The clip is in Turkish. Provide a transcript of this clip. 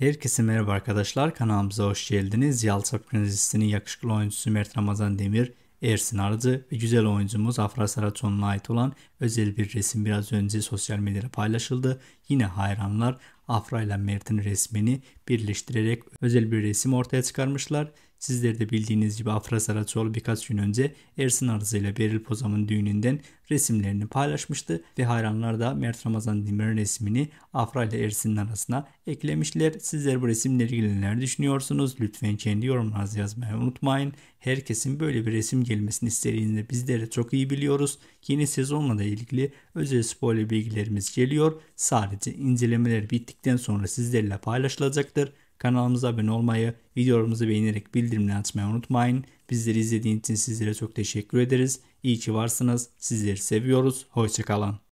Herkese merhaba arkadaşlar. Kanalımıza hoş geldiniz. Yalçap Krizisi'nin yakışıklı oyuncusu Mert Ramazan Demir, Ersin Arıcı ve güzel oyuncumuz Afra Saraton'a ait olan özel bir resim biraz önce sosyal medyada paylaşıldı. Yine hayranlar Afra ile Mert'in resmini birleştirerek özel bir resim ortaya çıkarmışlar. Sizler de bildiğiniz gibi Afra Saracoğlu birkaç gün önce Ersin Arıza ile Beril Pozam'ın düğününden resimlerini paylaşmıştı ve hayranlar da Mert Ramazan Demir'in resmini Afra ile Ersin'in arasına eklemişler. Sizler bu resimle ilgili neler düşünüyorsunuz? Lütfen kendi yorumlarınızı yazmayı unutmayın. Herkesin böyle bir resim gelmesini istediğini de bizler de çok iyi biliyoruz. Yeni sezonla da ilgili özel spoiler bilgilerimiz geliyor. Sadece incelemeler bittikten sonra sizlerle paylaşılacaktır. Kanalımıza abone olmayı, videolarımızı beğenerek bildirimleri açmayı unutmayın. Bizleri izlediğiniz için sizlere çok teşekkür ederiz. İyi ki varsınız. Sizleri seviyoruz. Hoşçakalın.